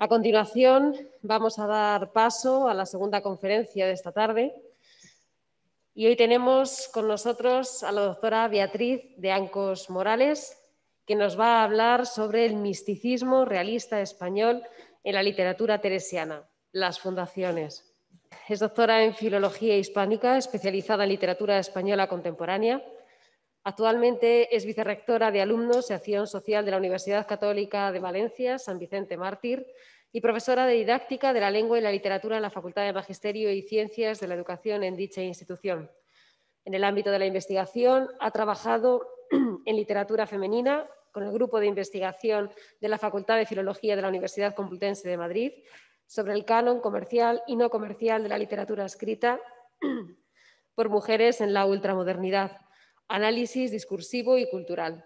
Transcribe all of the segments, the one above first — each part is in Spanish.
A continuación, vamos a dar paso a la segunda conferencia de esta tarde. Y hoy tenemos con nosotros a la doctora Beatriz de Ancos Morales, que nos va a hablar sobre el misticismo realista español en la literatura teresiana, las fundaciones. Es doctora en Filología Hispánica, especializada en literatura española contemporánea Actualmente es vicerrectora de Alumnos y Acción Social de la Universidad Católica de Valencia, San Vicente Mártir, y profesora de Didáctica de la Lengua y la Literatura en la Facultad de Magisterio y Ciencias de la Educación en dicha institución. En el ámbito de la investigación ha trabajado en literatura femenina con el grupo de investigación de la Facultad de Filología de la Universidad Complutense de Madrid sobre el canon comercial y no comercial de la literatura escrita por mujeres en la ultramodernidad análisis discursivo y cultural.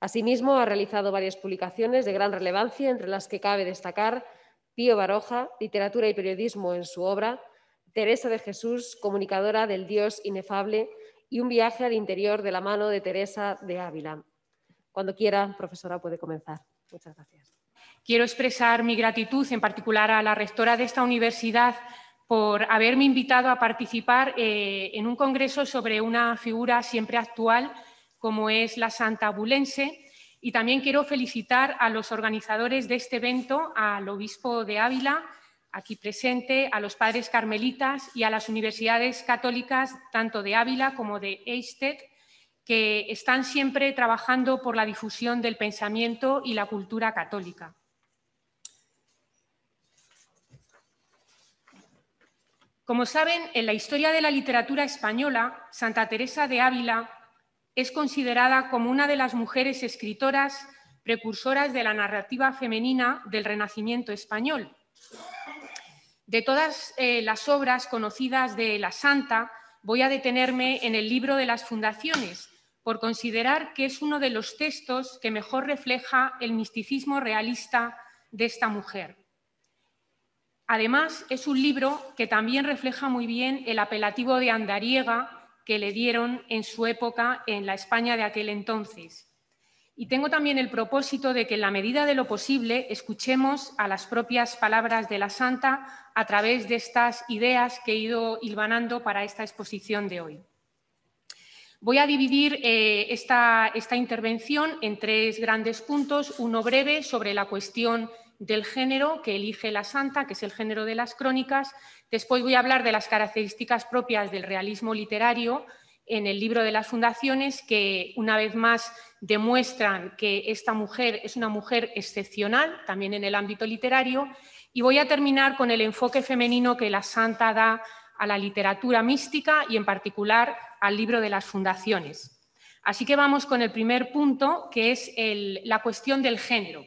Asimismo, ha realizado varias publicaciones de gran relevancia, entre las que cabe destacar Pío Baroja, Literatura y Periodismo en su obra, Teresa de Jesús, comunicadora del Dios inefable, y un viaje al interior de la mano de Teresa de Ávila. Cuando quiera, profesora, puede comenzar. Muchas gracias. Quiero expresar mi gratitud en particular a la rectora de esta universidad, por haberme invitado a participar eh, en un congreso sobre una figura siempre actual como es la Santa Abulense. Y también quiero felicitar a los organizadores de este evento, al obispo de Ávila, aquí presente, a los padres carmelitas y a las universidades católicas, tanto de Ávila como de Eistedt, que están siempre trabajando por la difusión del pensamiento y la cultura católica. Como saben, en la historia de la literatura española, Santa Teresa de Ávila es considerada como una de las mujeres escritoras precursoras de la narrativa femenina del Renacimiento español. De todas eh, las obras conocidas de la Santa, voy a detenerme en el libro de las fundaciones, por considerar que es uno de los textos que mejor refleja el misticismo realista de esta mujer. Además, es un libro que también refleja muy bien el apelativo de andariega que le dieron en su época en la España de aquel entonces. Y tengo también el propósito de que, en la medida de lo posible, escuchemos a las propias palabras de la Santa a través de estas ideas que he ido hilvanando para esta exposición de hoy. Voy a dividir eh, esta, esta intervención en tres grandes puntos, uno breve sobre la cuestión del género que elige la santa, que es el género de las crónicas. Después voy a hablar de las características propias del realismo literario en el libro de las fundaciones, que una vez más demuestran que esta mujer es una mujer excepcional, también en el ámbito literario. Y voy a terminar con el enfoque femenino que la santa da a la literatura mística y en particular al libro de las fundaciones. Así que vamos con el primer punto, que es la cuestión del género.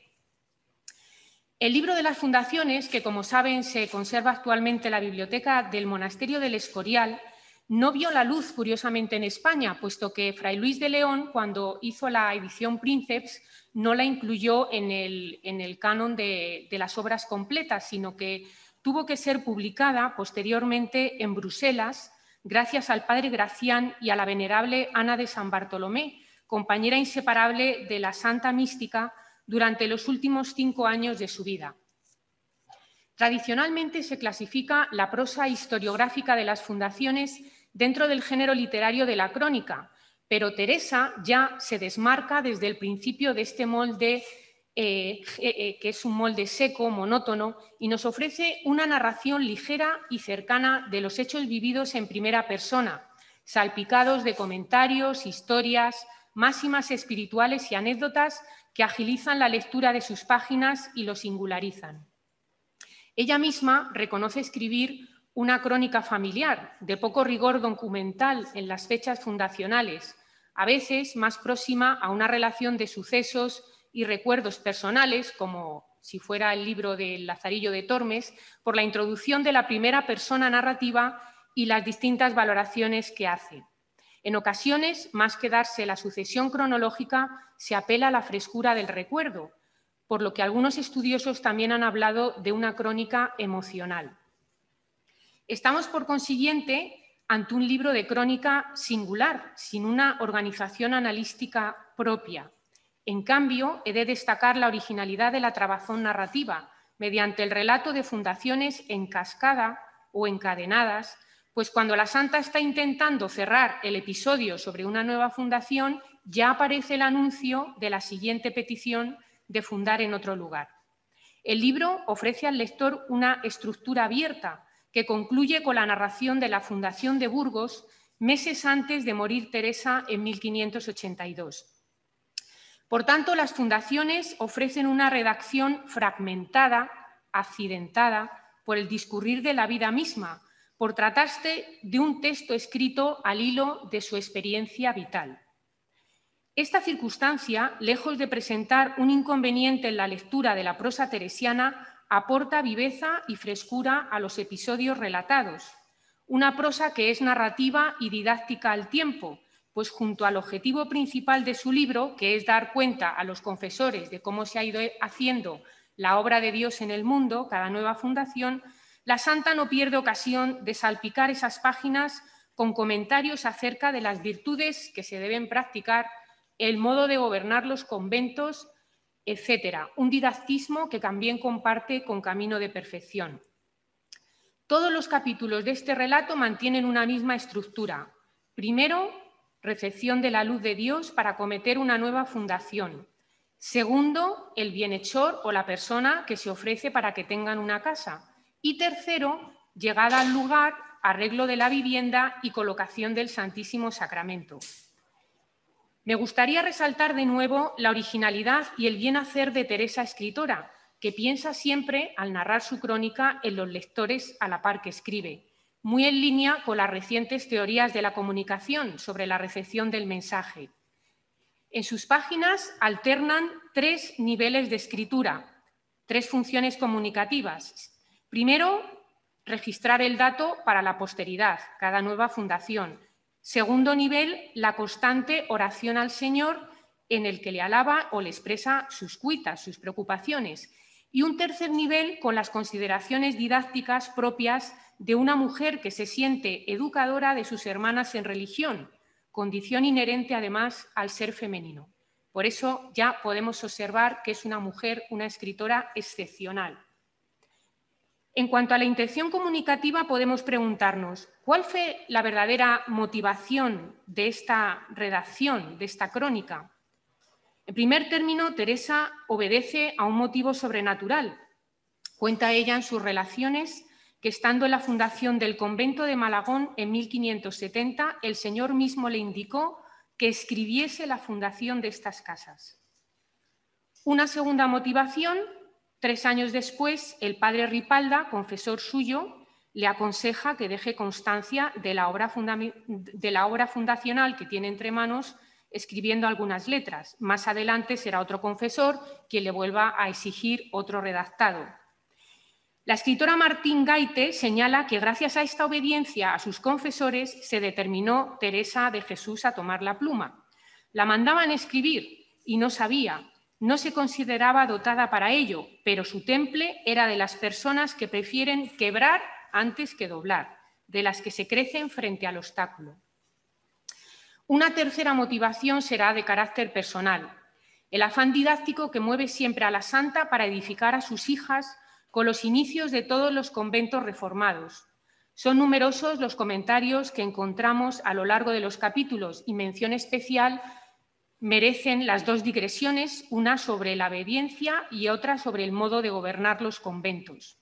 El libro de las fundaciones, que como saben se conserva actualmente en la biblioteca del Monasterio del Escorial, no vio la luz curiosamente en España, puesto que Fray Luis de León, cuando hizo la edición Princeps, no la incluyó en el, canon de, de las obras completas, sino que tuvo que ser publicada posteriormente en Bruselas, gracias al padre Gracián y a la venerable Ana de San Bartolomé, compañera inseparable de la Santa Mística durante los últimos cinco años de su vida. Tradicionalmente se clasifica la prosa historiográfica de las fundaciones dentro del género literario de la crónica, pero Teresa ya se desmarca desde el principio de este molde, eh, eh, eh, que es un molde seco, monótono, y nos ofrece una narración ligera y cercana de los hechos vividos en primera persona, salpicados de comentarios, historias, máximas espirituales y anécdotas que agilizan la lectura de sus páginas y lo singularizan. Ella misma reconoce escribir una crónica familiar de poco rigor documental en las fechas fundacionales, a veces más próxima a una relación de sucesos y recuerdos personales, como si fuera el libro del Lazarillo de Tormes, por la introducción de la primera persona narrativa y las distintas valoraciones que hace. En ocasiones, más que darse la sucesión cronológica, se apela a la frescura del recuerdo, por lo que algunos estudiosos también han hablado de una crónica emocional. Estamos, por consiguiente, ante un libro de crónica singular, sin una organización analística propia. En cambio, he de destacar la originalidad de la trabazón narrativa, mediante el relato de fundaciones en cascada o encadenadas, pues cuando la Santa está intentando cerrar el episodio sobre una nueva fundación, ya aparece el anuncio de la siguiente petición de fundar en otro lugar. El libro ofrece al lector una estructura abierta que concluye con la narración de la fundación de Burgos meses antes de morir Teresa en 1582. Por tanto, las fundaciones ofrecen una redacción fragmentada, accidentada, por el discurrir de la vida misma, por tratarse de un texto escrito al hilo de su experiencia vital. Esta circunstancia, lejos de presentar un inconveniente en la lectura de la prosa teresiana, aporta viveza y frescura a los episodios relatados. Una prosa que es narrativa y didáctica al tiempo, pues junto al objetivo principal de su libro, que es dar cuenta a los confesores de cómo se ha ido haciendo la obra de Dios en el mundo, cada nueva fundación, la santa no pierde ocasión de salpicar esas páginas con comentarios acerca de las virtudes que se deben practicar, el modo de gobernar los conventos, etc. Un didactismo que también comparte con Camino de Perfección. Todos los capítulos de este relato mantienen una misma estructura. Primero, recepción de la luz de Dios para cometer una nueva fundación. Segundo, el bienhechor o la persona que se ofrece para que tengan una casa. Y tercero, llegada al lugar, arreglo de la vivienda y colocación del Santísimo Sacramento. Me gustaría resaltar de nuevo la originalidad y el bien hacer de Teresa escritora, que piensa siempre al narrar su crónica en los lectores a la par que escribe, muy en línea con las recientes teorías de la comunicación sobre la recepción del mensaje. En sus páginas alternan tres niveles de escritura, tres funciones comunicativas, Primero, registrar el dato para la posteridad, cada nueva fundación. Segundo nivel, la constante oración al Señor en el que le alaba o le expresa sus cuitas, sus preocupaciones. Y un tercer nivel con las consideraciones didácticas propias de una mujer que se siente educadora de sus hermanas en religión, condición inherente además al ser femenino. Por eso ya podemos observar que es una mujer, una escritora excepcional. En cuanto a la intención comunicativa, podemos preguntarnos, ¿cuál fue la verdadera motivación de esta redacción, de esta crónica? En primer término, Teresa obedece a un motivo sobrenatural. Cuenta ella en sus relaciones que estando en la fundación del convento de Malagón en 1570, el Señor mismo le indicó que escribiese la fundación de estas casas. Una segunda motivación Tres años después, el padre Ripalda, confesor suyo, le aconseja que deje constancia de la, obra fundacional que tiene entre manos escribiendo algunas letras. Más adelante será otro confesor quien le vuelva a exigir otro redactado. La escritora Martín Gaite señala que gracias a esta obediencia a sus confesores se determinó Teresa de Jesús a tomar la pluma. La mandaban escribir y no sabía, no se consideraba dotada para ello, pero su temple era de las personas que prefieren quebrar antes que doblar, de las que se crecen frente al obstáculo. Una tercera motivación será de carácter personal, el afán didáctico que mueve siempre a la santa para edificar a sus hijas con los inicios de todos los conventos reformados. Son numerosos los comentarios que encontramos a lo largo de los capítulos y mención especial merecen las dos digresiones, una sobre la obediencia y otra sobre el modo de gobernar los conventos.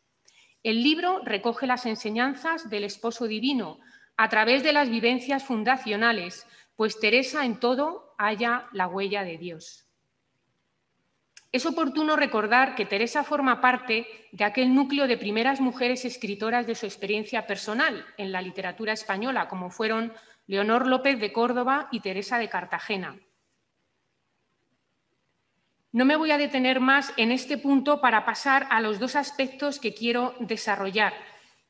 El libro recoge las enseñanzas del esposo divino a través de las vivencias fundacionales, pues Teresa en todo halla la huella de Dios. Es oportuno recordar que Teresa forma parte de aquel núcleo de primeras mujeres escritoras de su experiencia personal en la literatura española, como fueron Leonor López de Córdoba y Teresa de Cartagena. No me voy a detener más en este punto para pasar a los dos aspectos que quiero desarrollar.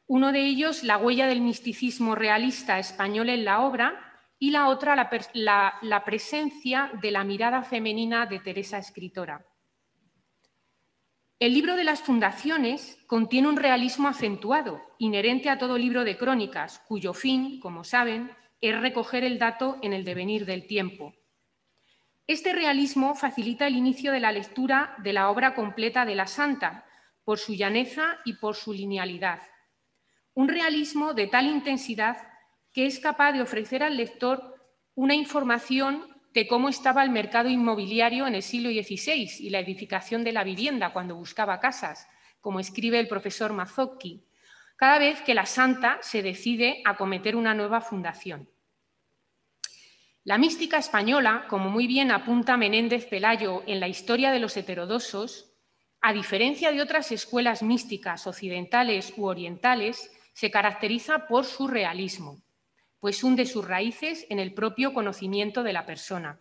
Uno de ellos, la huella del misticismo realista español en la obra, y la otra, la, presencia de la mirada femenina de Teresa Escritora. El libro de las fundaciones contiene un realismo acentuado, inherente a todo libro de crónicas, cuyo fin, como saben, es recoger el dato en el devenir del tiempo, este realismo facilita el inicio de la lectura de la obra completa de la santa, por su llaneza y por su linealidad. Un realismo de tal intensidad que es capaz de ofrecer al lector una información de cómo estaba el mercado inmobiliario en el siglo XVI y la edificación de la vivienda cuando buscaba casas, como escribe el profesor Mazzocchi, cada vez que la santa se decide a cometer una nueva fundación. La mística española, como muy bien apunta Menéndez Pelayo en la historia de los heterodosos, a diferencia de otras escuelas místicas occidentales u orientales, se caracteriza por su realismo, pues hunde sus raíces en el propio conocimiento de la persona.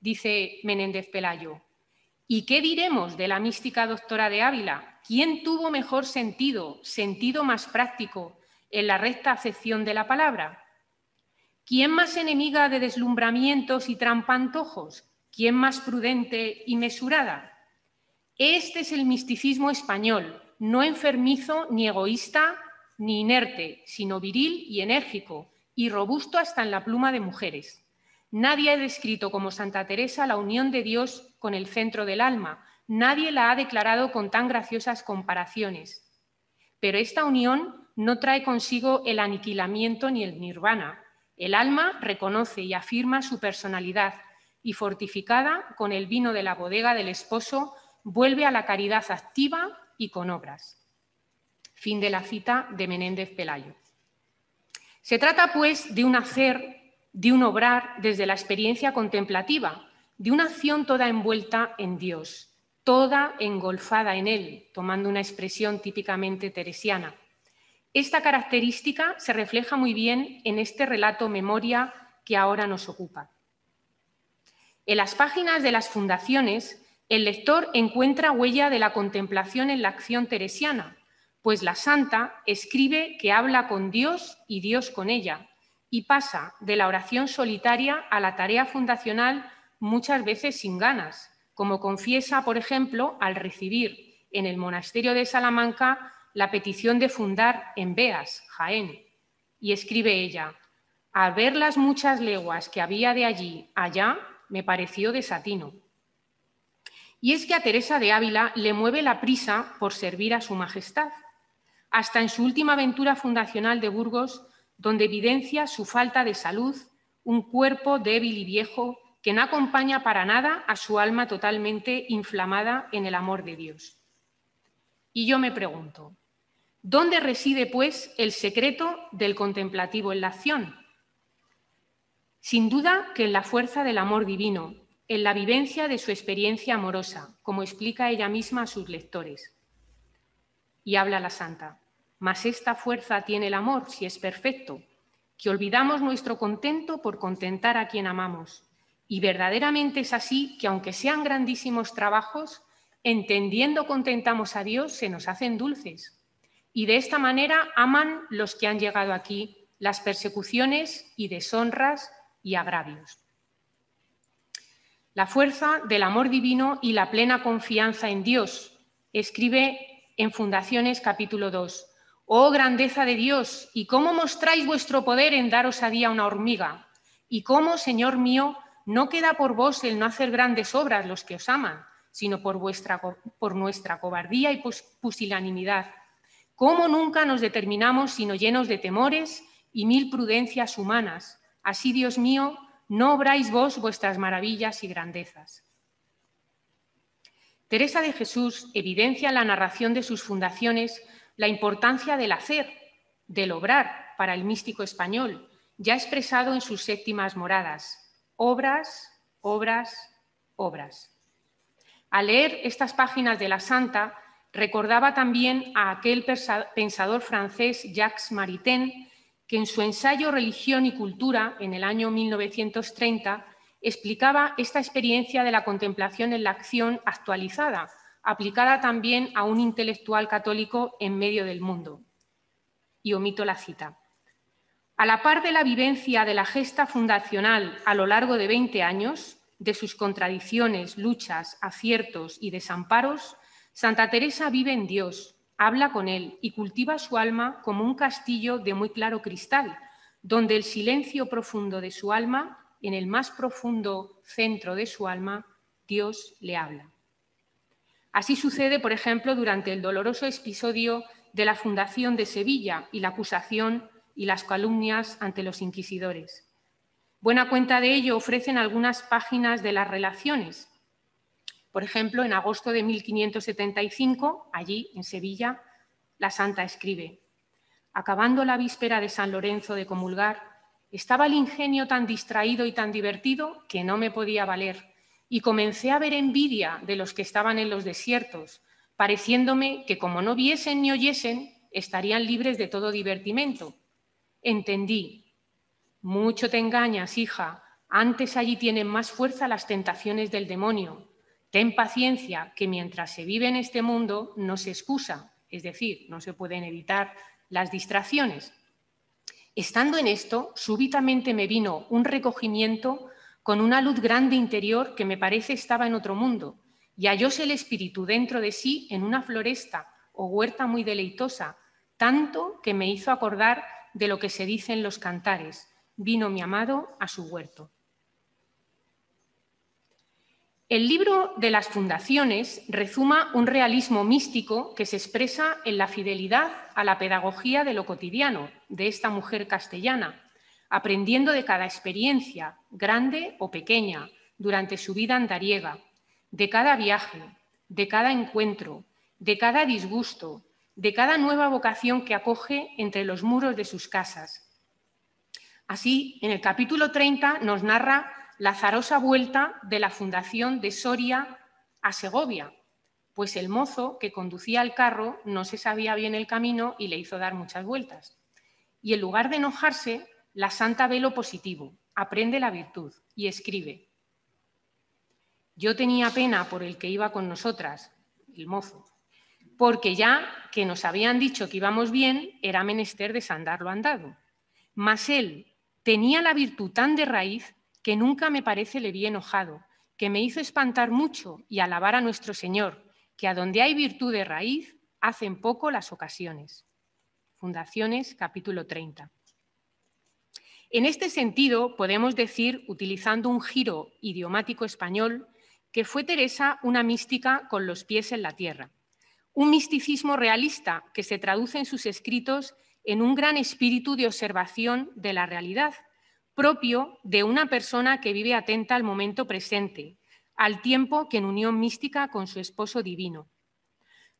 Dice Menéndez Pelayo, ¿y qué diremos de la mística doctora de Ávila? ¿Quién tuvo mejor sentido, sentido más práctico, en la recta acepción de la palabra? ¿Quién más enemiga de deslumbramientos y trampantojos? ¿Quién más prudente y mesurada? Este es el misticismo español, no enfermizo ni egoísta ni inerte, sino viril y enérgico, y robusto hasta en la pluma de mujeres. Nadie ha descrito como Santa Teresa la unión de Dios con el centro del alma, nadie la ha declarado con tan graciosas comparaciones. Pero esta unión no trae consigo el aniquilamiento ni el nirvana, el alma reconoce y afirma su personalidad y fortificada con el vino de la bodega del esposo, vuelve a la caridad activa y con obras. Fin de la cita de Menéndez Pelayo. Se trata, pues, de un hacer, de un obrar desde la experiencia contemplativa, de una acción toda envuelta en Dios, toda engolfada en Él, tomando una expresión típicamente teresiana. Esta característica se refleja muy bien en este relato memoria que ahora nos ocupa. En las páginas de las fundaciones, el lector encuentra huella de la contemplación en la acción teresiana, pues la santa escribe que habla con Dios y Dios con ella, y pasa de la oración solitaria a la tarea fundacional muchas veces sin ganas, como confiesa, por ejemplo, al recibir en el monasterio de Salamanca la petición de fundar en Beas, Jaén, y escribe ella, al ver las muchas leguas que había de allí allá, me pareció desatino. Y es que a Teresa de Ávila le mueve la prisa por servir a su Majestad, hasta en su última aventura fundacional de Burgos, donde evidencia su falta de salud, un cuerpo débil y viejo que no acompaña para nada a su alma totalmente inflamada en el amor de Dios. Y yo me pregunto, ¿Dónde reside, pues, el secreto del contemplativo en la acción? Sin duda que en la fuerza del amor divino, en la vivencia de su experiencia amorosa, como explica ella misma a sus lectores. Y habla la santa, mas esta fuerza tiene el amor, si es perfecto, que olvidamos nuestro contento por contentar a quien amamos. Y verdaderamente es así que aunque sean grandísimos trabajos, entendiendo contentamos a Dios, se nos hacen dulces y de esta manera aman los que han llegado aquí las persecuciones y deshonras y agravios. La fuerza del amor divino y la plena confianza en Dios, escribe en Fundaciones capítulo 2. Oh grandeza de Dios, y cómo mostráis vuestro poder en daros a día una hormiga, y cómo, Señor mío, no queda por vos el no hacer grandes obras los que os aman, sino por, vuestra, por nuestra cobardía y pusilanimidad ¿Cómo nunca nos determinamos sino llenos de temores y mil prudencias humanas? Así, Dios mío, no obráis vos vuestras maravillas y grandezas. Teresa de Jesús evidencia en la narración de sus fundaciones la importancia del hacer, del obrar para el místico español, ya expresado en sus séptimas moradas. Obras, obras, obras. Al leer estas páginas de la Santa, Recordaba también a aquel pensador francés Jacques Maritain, que en su ensayo Religión y Cultura, en el año 1930, explicaba esta experiencia de la contemplación en la acción actualizada, aplicada también a un intelectual católico en medio del mundo. Y omito la cita. A la par de la vivencia de la gesta fundacional a lo largo de 20 años, de sus contradicciones, luchas, aciertos y desamparos, Santa Teresa vive en Dios, habla con Él y cultiva su alma como un castillo de muy claro cristal, donde el silencio profundo de su alma, en el más profundo centro de su alma, Dios le habla. Así sucede, por ejemplo, durante el doloroso episodio de la fundación de Sevilla y la acusación y las calumnias ante los inquisidores. Buena cuenta de ello ofrecen algunas páginas de las relaciones por ejemplo, en agosto de 1575, allí en Sevilla, la santa escribe, acabando la víspera de San Lorenzo de comulgar, estaba el ingenio tan distraído y tan divertido que no me podía valer, y comencé a ver envidia de los que estaban en los desiertos, pareciéndome que como no viesen ni oyesen, estarían libres de todo divertimento. Entendí, mucho te engañas, hija, antes allí tienen más fuerza las tentaciones del demonio, Ten paciencia que mientras se vive en este mundo no se excusa, es decir, no se pueden evitar las distracciones. Estando en esto, súbitamente me vino un recogimiento con una luz grande interior que me parece estaba en otro mundo, y hallóse el espíritu dentro de sí en una floresta o huerta muy deleitosa, tanto que me hizo acordar de lo que se dice en los cantares, vino mi amado a su huerto. El libro de las fundaciones rezuma un realismo místico que se expresa en la fidelidad a la pedagogía de lo cotidiano de esta mujer castellana, aprendiendo de cada experiencia, grande o pequeña, durante su vida andariega, de cada viaje, de cada encuentro, de cada disgusto, de cada nueva vocación que acoge entre los muros de sus casas. Así, en el capítulo 30 nos narra la azarosa vuelta de la fundación de Soria a Segovia, pues el mozo que conducía el carro no se sabía bien el camino y le hizo dar muchas vueltas. Y en lugar de enojarse, la santa ve lo positivo, aprende la virtud y escribe. Yo tenía pena por el que iba con nosotras, el mozo, porque ya que nos habían dicho que íbamos bien, era menester desandar lo andado. Mas él tenía la virtud tan de raíz que nunca me parece le vi enojado, que me hizo espantar mucho y alabar a nuestro Señor, que a donde hay virtud de raíz, hacen poco las ocasiones. Fundaciones, capítulo 30. En este sentido, podemos decir, utilizando un giro idiomático español, que fue Teresa una mística con los pies en la tierra. Un misticismo realista que se traduce en sus escritos en un gran espíritu de observación de la realidad propio de una persona que vive atenta al momento presente, al tiempo que en unión mística con su esposo divino.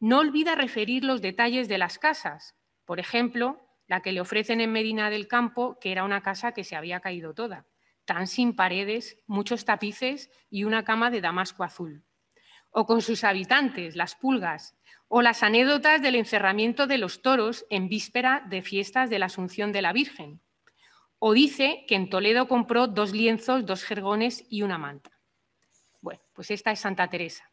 No olvida referir los detalles de las casas, por ejemplo, la que le ofrecen en Medina del Campo, que era una casa que se había caído toda, tan sin paredes, muchos tapices y una cama de damasco azul. O con sus habitantes, las pulgas, o las anécdotas del encerramiento de los toros en víspera de fiestas de la Asunción de la Virgen, o dice que en Toledo compró dos lienzos, dos jergones y una manta. Bueno, pues esta es Santa Teresa.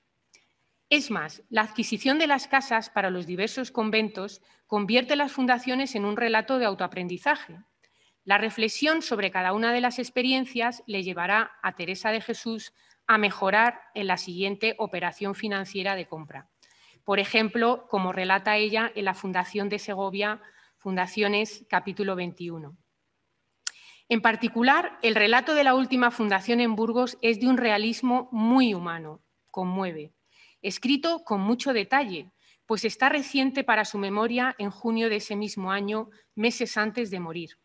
Es más, la adquisición de las casas para los diversos conventos convierte las fundaciones en un relato de autoaprendizaje. La reflexión sobre cada una de las experiencias le llevará a Teresa de Jesús a mejorar en la siguiente operación financiera de compra. Por ejemplo, como relata ella en la Fundación de Segovia, Fundaciones, capítulo 21. En particular, el relato de la última fundación en Burgos es de un realismo muy humano, conmueve, escrito con mucho detalle, pues está reciente para su memoria en junio de ese mismo año, meses antes de morir.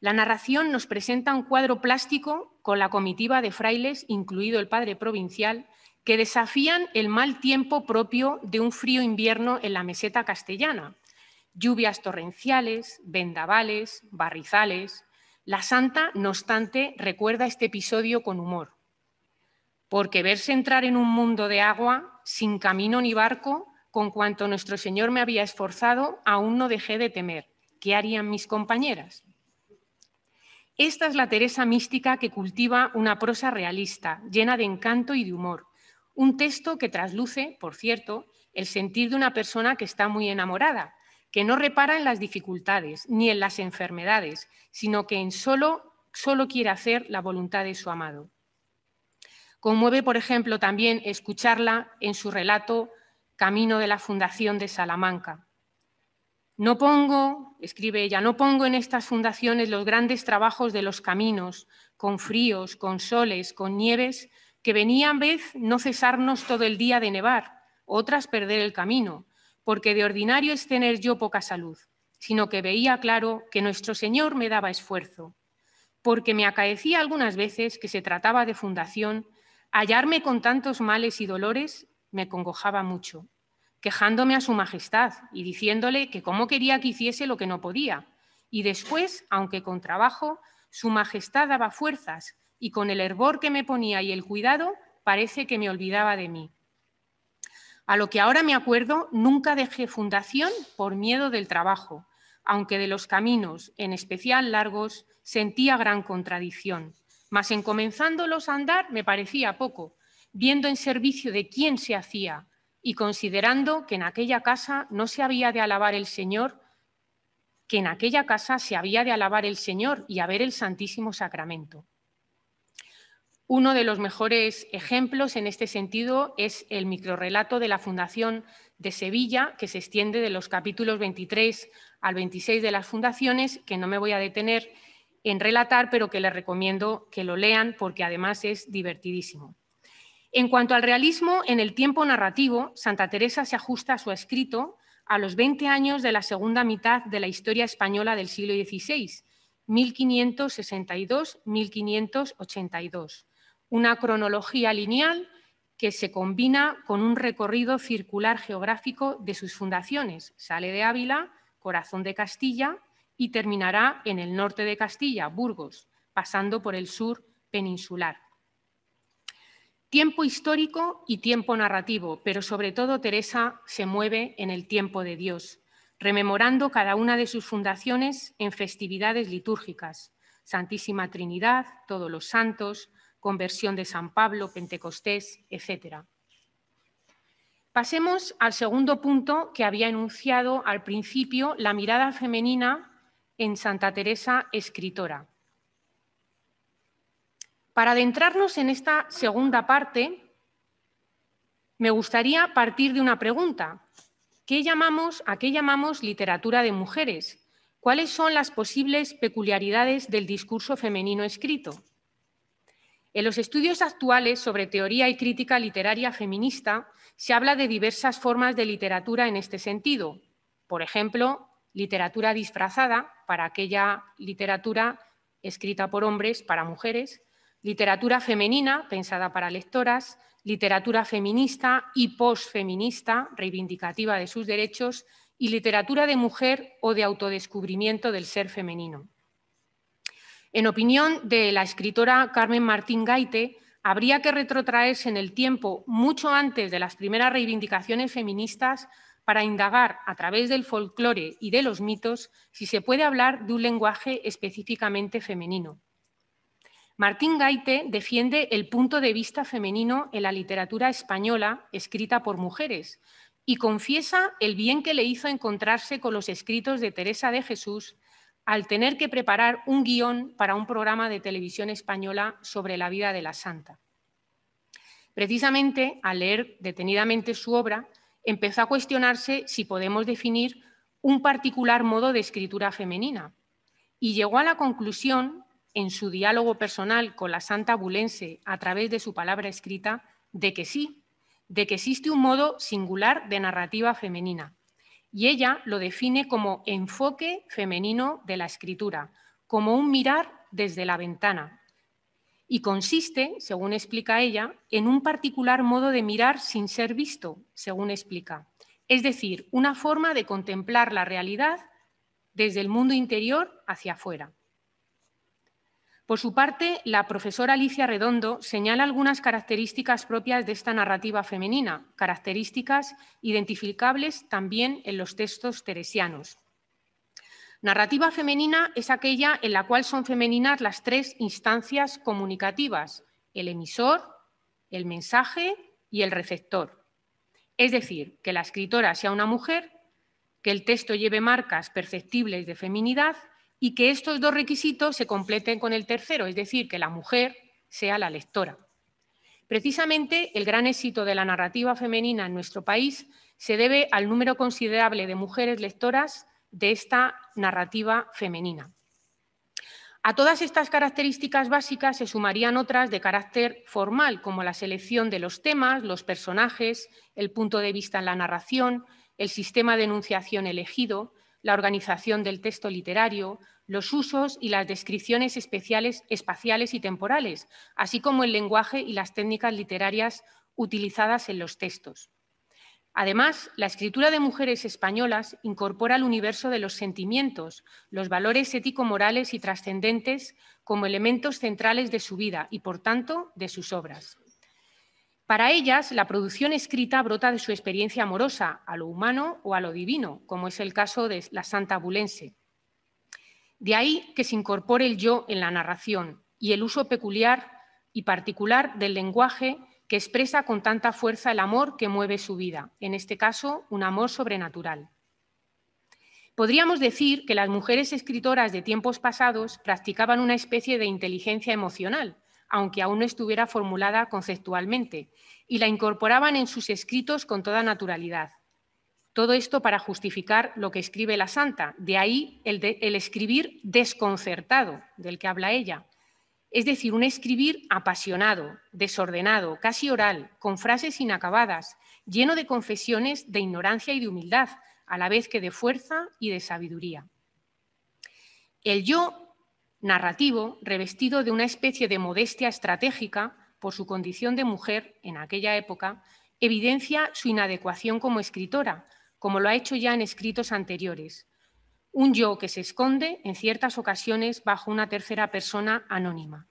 La narración nos presenta un cuadro plástico con la comitiva de frailes, incluido el padre provincial, que desafían el mal tiempo propio de un frío invierno en la meseta castellana. Lluvias torrenciales, vendavales, barrizales, la santa, no obstante, recuerda este episodio con humor, porque verse entrar en un mundo de agua, sin camino ni barco, con cuanto nuestro Señor me había esforzado, aún no dejé de temer. ¿Qué harían mis compañeras? Esta es la Teresa mística que cultiva una prosa realista, llena de encanto y de humor. Un texto que trasluce, por cierto, el sentir de una persona que está muy enamorada, que no repara en las dificultades ni en las enfermedades, sino que en solo, solo quiere hacer la voluntad de su amado. Conmueve, por ejemplo, también escucharla en su relato Camino de la Fundación de Salamanca. No pongo, escribe ella, no pongo en estas fundaciones los grandes trabajos de los caminos, con fríos, con soles, con nieves, que venían vez no cesarnos todo el día de nevar, otras perder el camino, porque de ordinario es tener yo poca salud, sino que veía claro que nuestro Señor me daba esfuerzo, porque me acaecía algunas veces que se trataba de fundación, hallarme con tantos males y dolores me congojaba mucho, quejándome a su majestad y diciéndole que cómo quería que hiciese lo que no podía, y después, aunque con trabajo, su majestad daba fuerzas, y con el hervor que me ponía y el cuidado, parece que me olvidaba de mí a lo que ahora me acuerdo, nunca dejé fundación por miedo del trabajo, aunque de los caminos, en especial largos, sentía gran contradicción. Mas en comenzándolos a andar me parecía poco, viendo en servicio de quién se hacía y considerando que en aquella casa no se había de alabar el Señor, que en aquella casa se había de alabar el Señor y haber el Santísimo Sacramento. Uno de los mejores ejemplos en este sentido es el microrrelato de la Fundación de Sevilla, que se extiende de los capítulos 23 al 26 de las fundaciones, que no me voy a detener en relatar, pero que les recomiendo que lo lean porque además es divertidísimo. En cuanto al realismo, en el tiempo narrativo, Santa Teresa se ajusta a su escrito a los 20 años de la segunda mitad de la historia española del siglo XVI, 1562-1582 una cronología lineal que se combina con un recorrido circular geográfico de sus fundaciones. Sale de Ávila, corazón de Castilla, y terminará en el norte de Castilla, Burgos, pasando por el sur peninsular. Tiempo histórico y tiempo narrativo, pero sobre todo Teresa se mueve en el tiempo de Dios, rememorando cada una de sus fundaciones en festividades litúrgicas, Santísima Trinidad, Todos los Santos, conversión de San Pablo, Pentecostés, etc. Pasemos al segundo punto que había enunciado al principio, la mirada femenina en Santa Teresa escritora. Para adentrarnos en esta segunda parte, me gustaría partir de una pregunta. ¿Qué llamamos, ¿A qué llamamos literatura de mujeres? ¿Cuáles son las posibles peculiaridades del discurso femenino escrito? En los estudios actuales sobre teoría y crítica literaria feminista se habla de diversas formas de literatura en este sentido. Por ejemplo, literatura disfrazada para aquella literatura escrita por hombres para mujeres, literatura femenina pensada para lectoras, literatura feminista y posfeminista reivindicativa de sus derechos y literatura de mujer o de autodescubrimiento del ser femenino. En opinión de la escritora Carmen Martín Gaite, habría que retrotraerse en el tiempo mucho antes de las primeras reivindicaciones feministas para indagar a través del folclore y de los mitos si se puede hablar de un lenguaje específicamente femenino. Martín Gaite defiende el punto de vista femenino en la literatura española escrita por mujeres y confiesa el bien que le hizo encontrarse con los escritos de Teresa de Jesús al tener que preparar un guión para un programa de televisión española sobre la vida de la santa. Precisamente al leer detenidamente su obra, empezó a cuestionarse si podemos definir un particular modo de escritura femenina y llegó a la conclusión, en su diálogo personal con la santa bulense a través de su palabra escrita, de que sí, de que existe un modo singular de narrativa femenina, y ella lo define como enfoque femenino de la escritura, como un mirar desde la ventana. Y consiste, según explica ella, en un particular modo de mirar sin ser visto, según explica. Es decir, una forma de contemplar la realidad desde el mundo interior hacia afuera. Por su parte, la profesora Alicia Redondo señala algunas características propias de esta narrativa femenina, características identificables también en los textos teresianos. Narrativa femenina es aquella en la cual son femeninas las tres instancias comunicativas, el emisor, el mensaje y el receptor. Es decir, que la escritora sea una mujer, que el texto lleve marcas perceptibles de feminidad y que estos dos requisitos se completen con el tercero, es decir, que la mujer sea la lectora. Precisamente el gran éxito de la narrativa femenina en nuestro país se debe al número considerable de mujeres lectoras de esta narrativa femenina. A todas estas características básicas se sumarían otras de carácter formal, como la selección de los temas, los personajes, el punto de vista en la narración, el sistema de enunciación elegido, la organización del texto literario, los usos y las descripciones especiales, espaciales y temporales, así como el lenguaje y las técnicas literarias utilizadas en los textos. Además, la escritura de mujeres españolas incorpora el universo de los sentimientos, los valores ético-morales y trascendentes como elementos centrales de su vida y, por tanto, de sus obras. Para ellas, la producción escrita brota de su experiencia amorosa a lo humano o a lo divino, como es el caso de la Santa Bulense. De ahí que se incorpore el yo en la narración y el uso peculiar y particular del lenguaje que expresa con tanta fuerza el amor que mueve su vida, en este caso, un amor sobrenatural. Podríamos decir que las mujeres escritoras de tiempos pasados practicaban una especie de inteligencia emocional, aunque aún no estuviera formulada conceptualmente, y la incorporaban en sus escritos con toda naturalidad. Todo esto para justificar lo que escribe la santa, de ahí el, escribir desconcertado del que habla ella, es decir, un escribir apasionado, desordenado, casi oral, con frases inacabadas, lleno de confesiones de ignorancia y de humildad, a la vez que de fuerza y de sabiduría. El yo narrativo revestido de una especie de modestia estratégica por su condición de mujer en aquella época, evidencia su inadecuación como escritora, como lo ha hecho ya en escritos anteriores. Un yo que se esconde en ciertas ocasiones bajo una tercera persona anónima.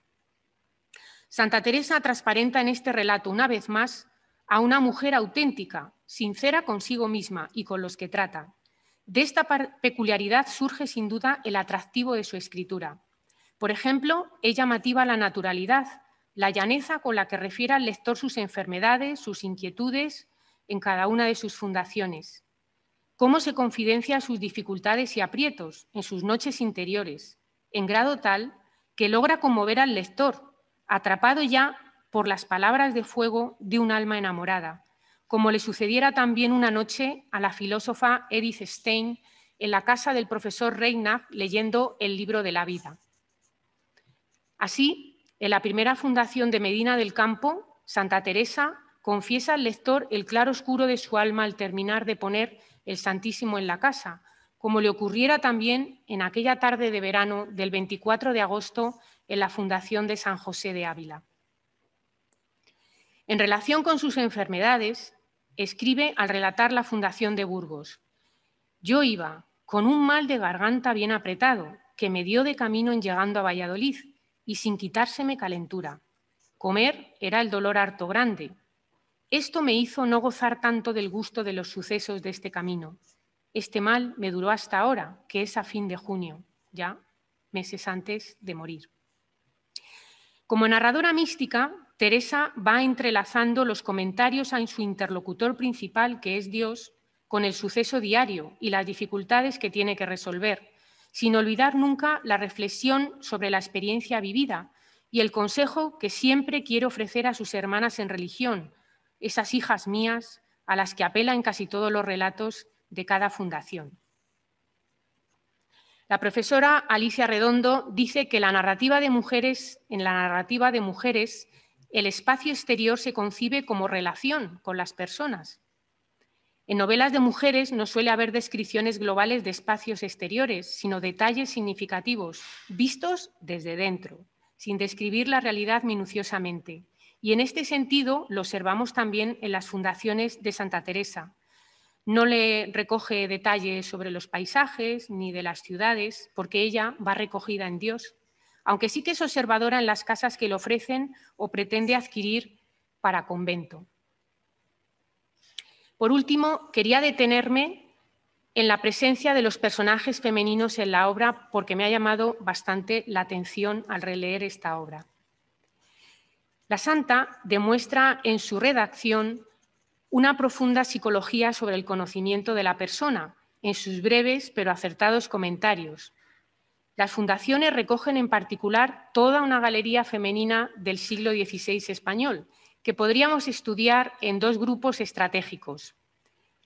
Santa Teresa transparenta en este relato una vez más a una mujer auténtica, sincera consigo misma y con los que trata. De esta peculiaridad surge sin duda el atractivo de su escritura, por ejemplo, es llamativa la naturalidad, la llaneza con la que refiere al lector sus enfermedades, sus inquietudes en cada una de sus fundaciones. Cómo se confidencia sus dificultades y aprietos en sus noches interiores, en grado tal que logra conmover al lector, atrapado ya por las palabras de fuego de un alma enamorada, como le sucediera también una noche a la filósofa Edith Stein en la casa del profesor Reinach leyendo el libro de la vida. Así, en la primera fundación de Medina del Campo, Santa Teresa confiesa al lector el claro oscuro de su alma al terminar de poner el Santísimo en la casa, como le ocurriera también en aquella tarde de verano del 24 de agosto en la fundación de San José de Ávila. En relación con sus enfermedades, escribe al relatar la fundación de Burgos. Yo iba con un mal de garganta bien apretado que me dio de camino en llegando a Valladolid y sin quitárseme calentura. Comer era el dolor harto grande. Esto me hizo no gozar tanto del gusto de los sucesos de este camino. Este mal me duró hasta ahora, que es a fin de junio, ya meses antes de morir. Como narradora mística, Teresa va entrelazando los comentarios a su interlocutor principal, que es Dios, con el suceso diario y las dificultades que tiene que resolver sin olvidar nunca la reflexión sobre la experiencia vivida y el consejo que siempre quiero ofrecer a sus hermanas en religión, esas hijas mías a las que apela en casi todos los relatos de cada fundación. La profesora Alicia Redondo dice que la narrativa de mujeres, en la narrativa de mujeres, el espacio exterior se concibe como relación con las personas, en novelas de mujeres no suele haber descripciones globales de espacios exteriores, sino detalles significativos, vistos desde dentro, sin describir la realidad minuciosamente. Y en este sentido lo observamos también en las fundaciones de Santa Teresa. No le recoge detalles sobre los paisajes ni de las ciudades, porque ella va recogida en Dios, aunque sí que es observadora en las casas que le ofrecen o pretende adquirir para convento. Por último, quería detenerme en la presencia de los personajes femeninos en la obra porque me ha llamado bastante la atención al releer esta obra. La santa demuestra en su redacción una profunda psicología sobre el conocimiento de la persona, en sus breves pero acertados comentarios. Las fundaciones recogen en particular toda una galería femenina del siglo XVI español, que podríamos estudiar en dos grupos estratégicos.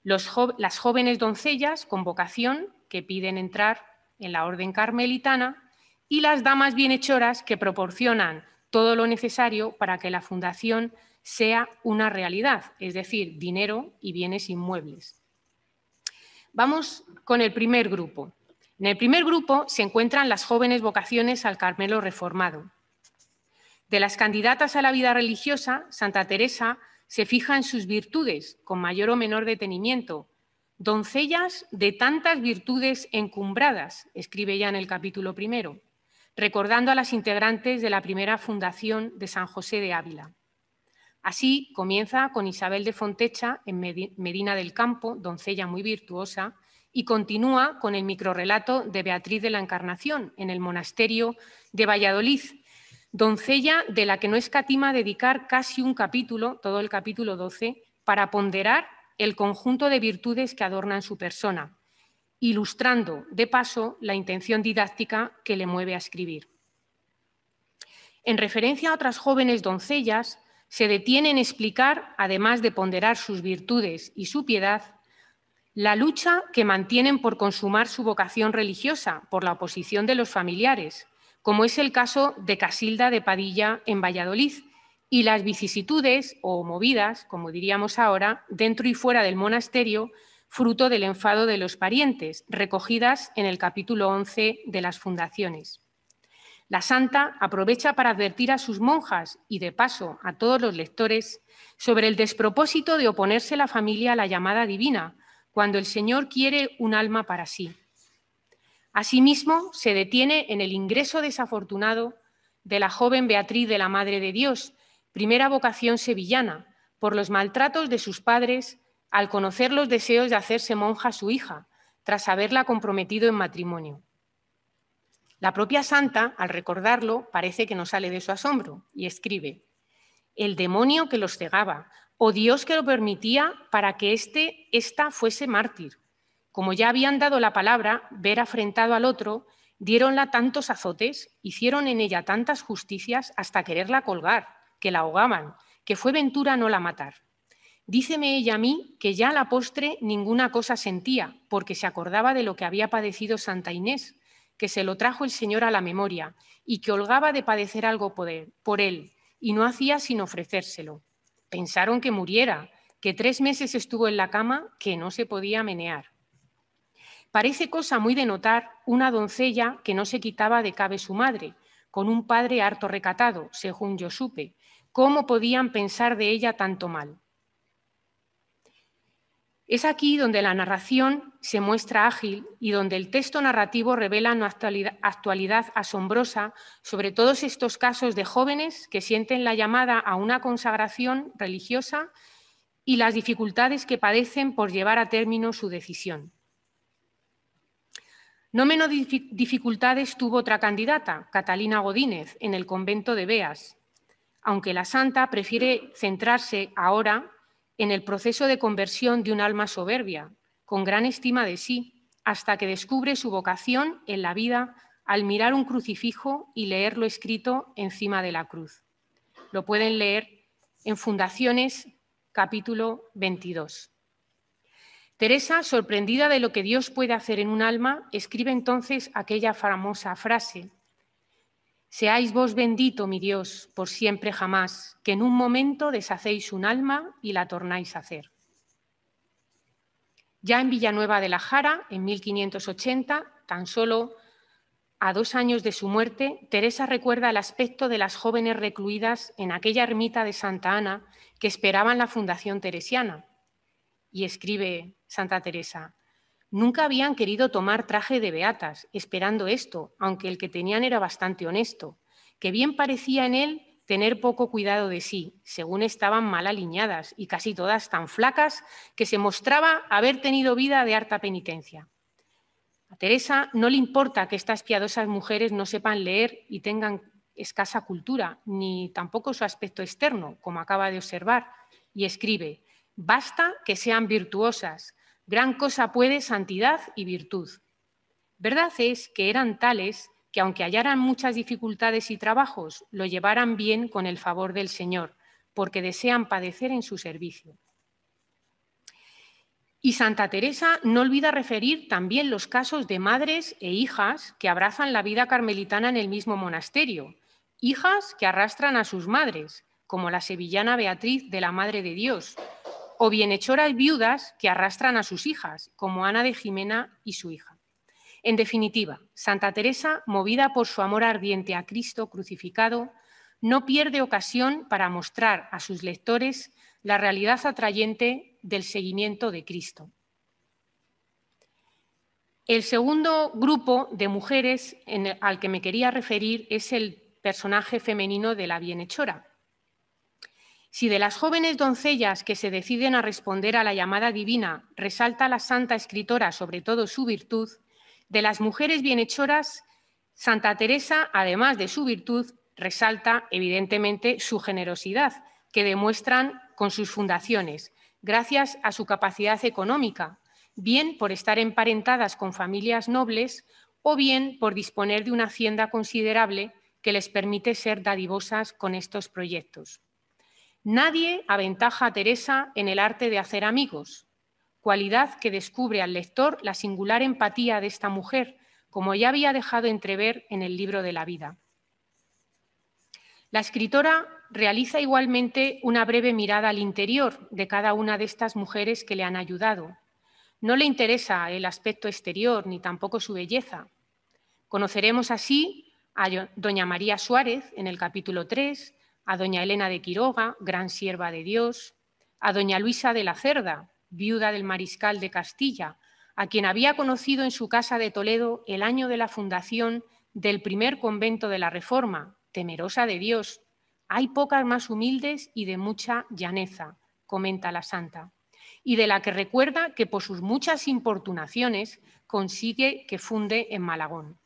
las jóvenes doncellas con vocación que piden entrar en la orden carmelitana y las damas bienhechoras que proporcionan todo lo necesario para que la fundación sea una realidad, es decir, dinero y bienes inmuebles. Vamos con el primer grupo. En el primer grupo se encuentran las jóvenes vocaciones al Carmelo reformado. De las candidatas a la vida religiosa, Santa Teresa se fija en sus virtudes, con mayor o menor detenimiento. Doncellas de tantas virtudes encumbradas, escribe ya en el capítulo primero, recordando a las integrantes de la primera fundación de San José de Ávila. Así comienza con Isabel de Fontecha en Medina del Campo, doncella muy virtuosa, y continúa con el microrelato de Beatriz de la Encarnación en el monasterio de Valladolid, doncella de la que no escatima dedicar casi un capítulo, todo el capítulo 12, para ponderar el conjunto de virtudes que adornan su persona, ilustrando de paso la intención didáctica que le mueve a escribir. En referencia a otras jóvenes doncellas, se detiene en explicar, además de ponderar sus virtudes y su piedad, la lucha que mantienen por consumar su vocación religiosa, por la oposición de los familiares, como es el caso de Casilda de Padilla en Valladolid, y las vicisitudes o movidas, como diríamos ahora, dentro y fuera del monasterio, fruto del enfado de los parientes, recogidas en el capítulo 11 de las fundaciones. La santa aprovecha para advertir a sus monjas y, de paso, a todos los lectores sobre el despropósito de oponerse la familia a la llamada divina, cuando el Señor quiere un alma para sí. Asimismo, se detiene en el ingreso desafortunado de la joven Beatriz de la Madre de Dios, primera vocación sevillana, por los maltratos de sus padres al conocer los deseos de hacerse monja su hija, tras haberla comprometido en matrimonio. La propia santa, al recordarlo, parece que no sale de su asombro y escribe, el demonio que los cegaba, o Dios que lo permitía para que éste, ésta fuese mártir, como ya habían dado la palabra, ver afrentado al otro, diéronla tantos azotes, hicieron en ella tantas justicias hasta quererla colgar, que la ahogaban, que fue ventura no la matar. Díceme ella a mí que ya a la postre ninguna cosa sentía, porque se acordaba de lo que había padecido Santa Inés, que se lo trajo el Señor a la memoria y que holgaba de padecer algo por él, y no hacía sin ofrecérselo. Pensaron que muriera, que tres meses estuvo en la cama, que no se podía menear. Parece cosa muy de notar una doncella que no se quitaba de cabe su madre, con un padre harto recatado, según yo supe. ¿Cómo podían pensar de ella tanto mal? Es aquí donde la narración se muestra ágil y donde el texto narrativo revela una actualidad, asombrosa sobre todos estos casos de jóvenes que sienten la llamada a una consagración religiosa y las dificultades que padecen por llevar a término su decisión. No menos dificultades tuvo otra candidata, Catalina Godínez, en el convento de Beas, aunque la santa prefiere centrarse ahora en el proceso de conversión de un alma soberbia, con gran estima de sí, hasta que descubre su vocación en la vida al mirar un crucifijo y leerlo escrito encima de la cruz. Lo pueden leer en Fundaciones, capítulo 22. Teresa, sorprendida de lo que Dios puede hacer en un alma, escribe entonces aquella famosa frase, Seáis vos bendito, mi Dios, por siempre jamás, que en un momento deshacéis un alma y la tornáis a hacer. Ya en Villanueva de la Jara, en 1580, tan solo a dos años de su muerte, Teresa recuerda el aspecto de las jóvenes recluidas en aquella ermita de Santa Ana que esperaban la fundación teresiana y escribe, Santa Teresa. Nunca habían querido tomar traje de beatas, esperando esto, aunque el que tenían era bastante honesto, que bien parecía en él tener poco cuidado de sí, según estaban mal alineadas y casi todas tan flacas que se mostraba haber tenido vida de harta penitencia. A Teresa no le importa que estas piadosas mujeres no sepan leer y tengan escasa cultura, ni tampoco su aspecto externo, como acaba de observar, y escribe, basta que sean virtuosas, Gran cosa puede santidad y virtud. Verdad es que eran tales que aunque hallaran muchas dificultades y trabajos, lo llevaran bien con el favor del Señor, porque desean padecer en su servicio. Y Santa Teresa no olvida referir también los casos de madres e hijas que abrazan la vida carmelitana en el mismo monasterio, hijas que arrastran a sus madres, como la sevillana Beatriz de la Madre de Dios, o bienhechoras viudas que arrastran a sus hijas, como Ana de Jimena y su hija. En definitiva, Santa Teresa, movida por su amor ardiente a Cristo crucificado, no pierde ocasión para mostrar a sus lectores la realidad atrayente del seguimiento de Cristo. El segundo grupo de mujeres al que me quería referir es el personaje femenino de la bienhechora, si de las jóvenes doncellas que se deciden a responder a la llamada divina resalta la Santa Escritora sobre todo su virtud, de las mujeres bienhechoras, Santa Teresa, además de su virtud, resalta evidentemente su generosidad, que demuestran con sus fundaciones, gracias a su capacidad económica, bien por estar emparentadas con familias nobles o bien por disponer de una hacienda considerable que les permite ser dadivosas con estos proyectos. Nadie aventaja a Teresa en el arte de hacer amigos, cualidad que descubre al lector la singular empatía de esta mujer, como ya había dejado entrever en el libro de la vida. La escritora realiza igualmente una breve mirada al interior de cada una de estas mujeres que le han ayudado. No le interesa el aspecto exterior ni tampoco su belleza. Conoceremos así a doña María Suárez en el capítulo 3, a doña Elena de Quiroga, gran sierva de Dios, a doña Luisa de la Cerda, viuda del mariscal de Castilla, a quien había conocido en su casa de Toledo el año de la fundación del primer convento de la Reforma, temerosa de Dios. Hay pocas más humildes y de mucha llaneza, comenta la santa, y de la que recuerda que por sus muchas importunaciones consigue que funde en Malagón.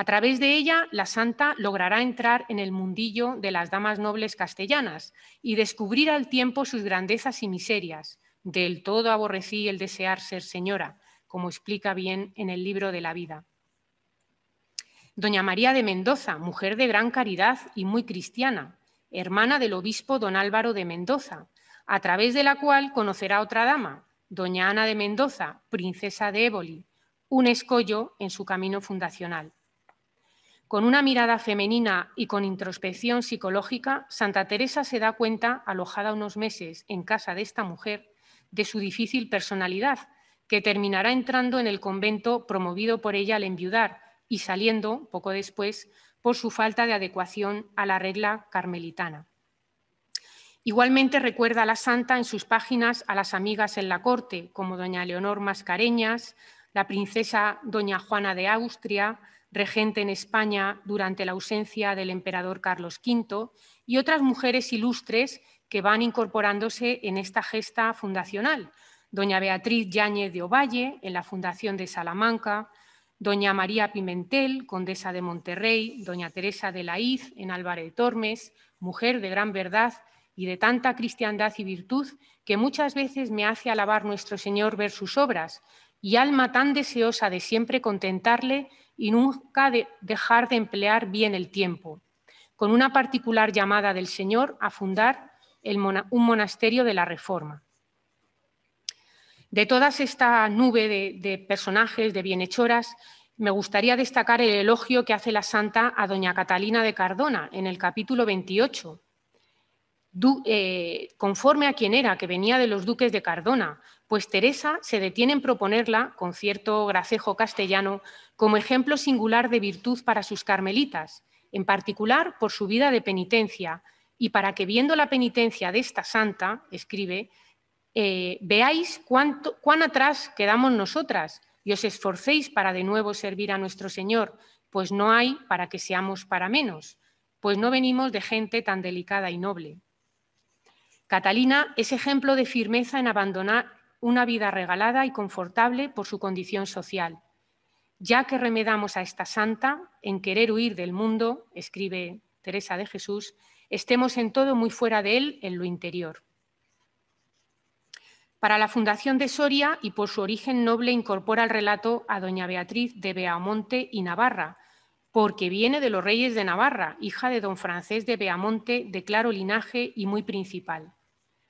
A través de ella, la santa logrará entrar en el mundillo de las damas nobles castellanas y descubrir al tiempo sus grandezas y miserias. Del todo aborrecí el desear ser señora, como explica bien en el libro de la vida. Doña María de Mendoza, mujer de gran caridad y muy cristiana, hermana del obispo don Álvaro de Mendoza, a través de la cual conocerá otra dama, doña Ana de Mendoza, princesa de Éboli, un escollo en su camino fundacional. Con una mirada femenina y con introspección psicológica, Santa Teresa se da cuenta, alojada unos meses en casa de esta mujer, de su difícil personalidad, que terminará entrando en el convento promovido por ella al enviudar y saliendo, poco después, por su falta de adecuación a la regla carmelitana. Igualmente recuerda a la santa en sus páginas a las amigas en la corte, como doña Leonor Mascareñas, la princesa doña Juana de Austria, regente en España durante la ausencia del emperador Carlos V, y otras mujeres ilustres que van incorporándose en esta gesta fundacional. Doña Beatriz Yáñez de Ovalle, en la Fundación de Salamanca, doña María Pimentel, condesa de Monterrey, doña Teresa de Laíz, en Álvarez de Tormes, mujer de gran verdad y de tanta cristiandad y virtud que muchas veces me hace alabar nuestro Señor ver sus obras, y alma tan deseosa de siempre contentarle y nunca dejar de emplear bien el tiempo, con una particular llamada del Señor a fundar un monasterio de la Reforma. De toda esta nube de, de personajes, de bienhechoras, me gustaría destacar el elogio que hace la santa a doña Catalina de Cardona en el capítulo 28, eh, conforme a quien era, que venía de los duques de Cardona, pues Teresa se detiene en proponerla, con cierto gracejo castellano, como ejemplo singular de virtud para sus carmelitas, en particular por su vida de penitencia, y para que viendo la penitencia de esta santa, escribe, eh, veáis cuánto, cuán atrás quedamos nosotras y os esforcéis para de nuevo servir a nuestro Señor, pues no hay para que seamos para menos, pues no venimos de gente tan delicada y noble. Catalina es ejemplo de firmeza en abandonar una vida regalada y confortable por su condición social. Ya que remedamos a esta santa en querer huir del mundo, escribe Teresa de Jesús, estemos en todo muy fuera de él en lo interior. Para la fundación de Soria y por su origen noble incorpora el relato a doña Beatriz de Beamonte y Navarra, porque viene de los reyes de Navarra, hija de don Francés de Beamonte, de claro linaje y muy principal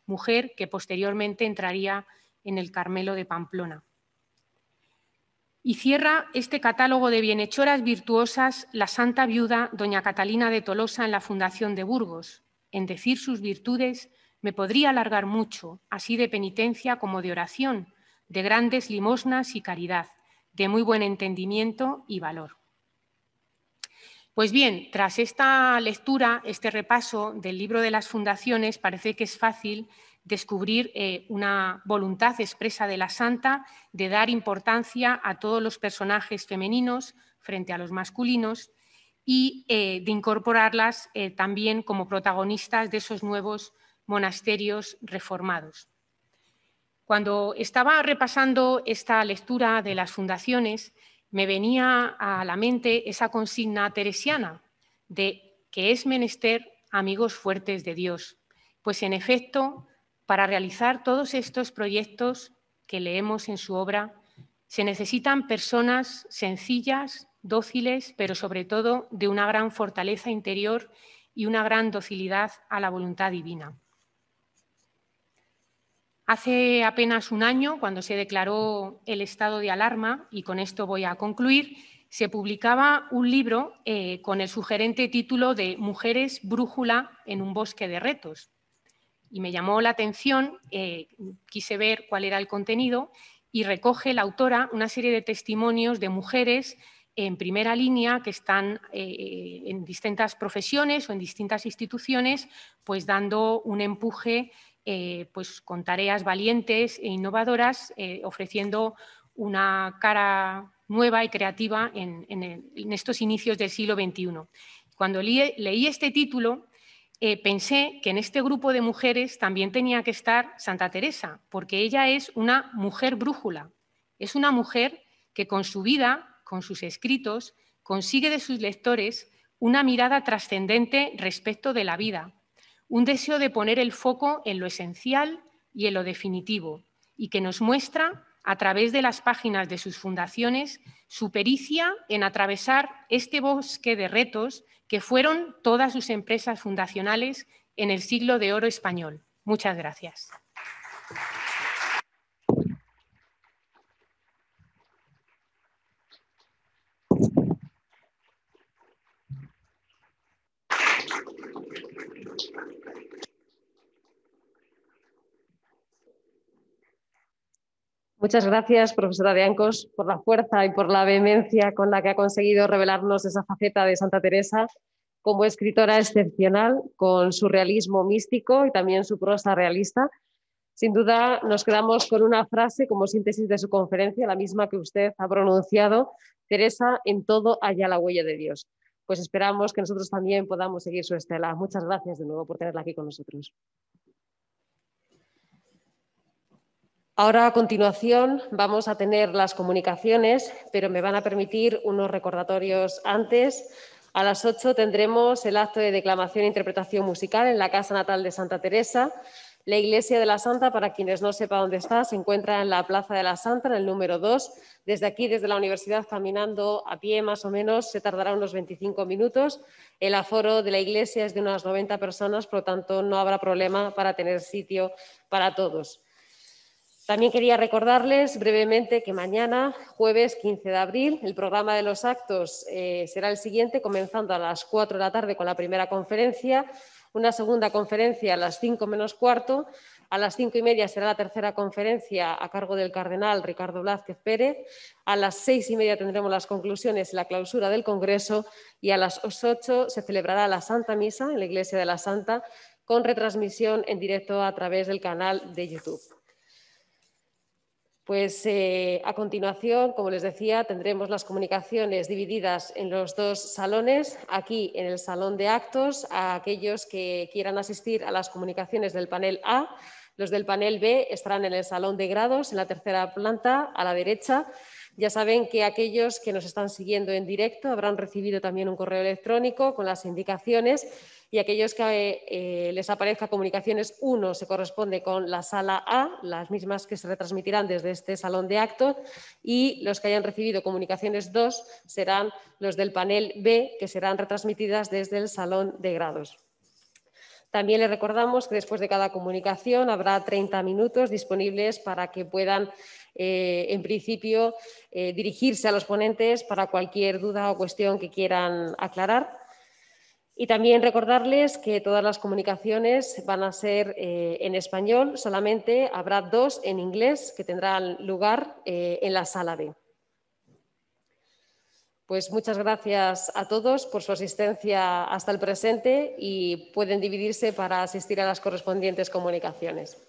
mujer que posteriormente entraría en el Carmelo de Pamplona. Y cierra este catálogo de bienhechoras virtuosas la santa viuda doña Catalina de Tolosa en la Fundación de Burgos. En decir sus virtudes me podría alargar mucho, así de penitencia como de oración, de grandes limosnas y caridad, de muy buen entendimiento y valor. Pues bien, tras esta lectura, este repaso del libro de las fundaciones, parece que es fácil descubrir eh, una voluntad expresa de la santa de dar importancia a todos los personajes femeninos frente a los masculinos y eh, de incorporarlas eh, también como protagonistas de esos nuevos monasterios reformados. Cuando estaba repasando esta lectura de las fundaciones, me venía a la mente esa consigna teresiana de que es menester amigos fuertes de Dios. Pues en efecto, para realizar todos estos proyectos que leemos en su obra, se necesitan personas sencillas, dóciles, pero sobre todo de una gran fortaleza interior y una gran docilidad a la voluntad divina. Hace apenas un año, cuando se declaró el estado de alarma, y con esto voy a concluir, se publicaba un libro eh, con el sugerente título de Mujeres brújula en un bosque de retos. Y me llamó la atención, eh, quise ver cuál era el contenido y recoge la autora una serie de testimonios de mujeres en primera línea que están eh, en distintas profesiones o en distintas instituciones, pues dando un empuje eh, pues con tareas valientes e innovadoras, eh, ofreciendo una cara nueva y creativa en, estos inicios del siglo XXI. Cuando leí, este título, eh, pensé que en este grupo de mujeres también tenía que estar Santa Teresa, porque ella es una mujer brújula, es una mujer que con su vida, con sus escritos, consigue de sus lectores una mirada trascendente respecto de la vida, un deseo de poner el foco en lo esencial y en lo definitivo, y que nos muestra, a través de las páginas de sus fundaciones, su pericia en atravesar este bosque de retos que fueron todas sus empresas fundacionales en el siglo de oro español. Muchas gracias. Muchas gracias, profesora de Ancos, por la fuerza y por la vehemencia con la que ha conseguido revelarnos esa faceta de Santa Teresa como escritora excepcional, con su realismo místico y también su prosa realista. Sin duda, nos quedamos con una frase como síntesis de su conferencia, la misma que usted ha pronunciado, Teresa, en todo haya la huella de Dios. Pues esperamos que nosotros también podamos seguir su estela. Muchas gracias de nuevo por tenerla aquí con nosotros. Ahora a continuación vamos a tener las comunicaciones, pero me van a permitir unos recordatorios antes. A las 8 tendremos el acto de declamación e interpretación musical en la Casa Natal de Santa Teresa. La Iglesia de la Santa, para quienes no sepa dónde está, se encuentra en la Plaza de la Santa, en el número 2. Desde aquí, desde la universidad, caminando a pie más o menos, se tardará unos 25 minutos. El aforo de la iglesia es de unas 90 personas, por lo tanto, no habrá problema para tener sitio para todos. También quería recordarles brevemente que mañana, jueves 15 de abril, el programa de los actos eh, será el siguiente, comenzando a las 4 de la tarde con la primera conferencia, una segunda conferencia a las 5 menos cuarto, a las cinco y media será la tercera conferencia a cargo del cardenal Ricardo Blázquez Pérez, a las seis y media tendremos las conclusiones y la clausura del Congreso y a las 8 se celebrará la Santa Misa en la Iglesia de la Santa con retransmisión en directo a través del canal de YouTube. Pues eh, a continuación, como les decía, tendremos las comunicaciones divididas en los dos salones. Aquí en el salón de actos, a aquellos que quieran asistir a las comunicaciones del panel A, los del panel B estarán en el salón de grados, en la tercera planta, a la derecha. Ya saben que aquellos que nos están siguiendo en directo habrán recibido también un correo electrónico con las indicaciones y aquellos que eh, les aparezca comunicaciones 1 se corresponde con la sala A, las mismas que se retransmitirán desde este salón de actos, y los que hayan recibido comunicaciones 2 serán los del panel B, que serán retransmitidas desde el salón de grados. También les recordamos que después de cada comunicación habrá 30 minutos disponibles para que puedan, eh, en principio, eh, dirigirse a los ponentes para cualquier duda o cuestión que quieran aclarar. Y también recordarles que todas las comunicaciones van a ser eh, en español, solamente habrá dos en inglés que tendrán lugar eh, en la sala B. Pues muchas gracias a todos por su asistencia hasta el presente y pueden dividirse para asistir a las correspondientes comunicaciones.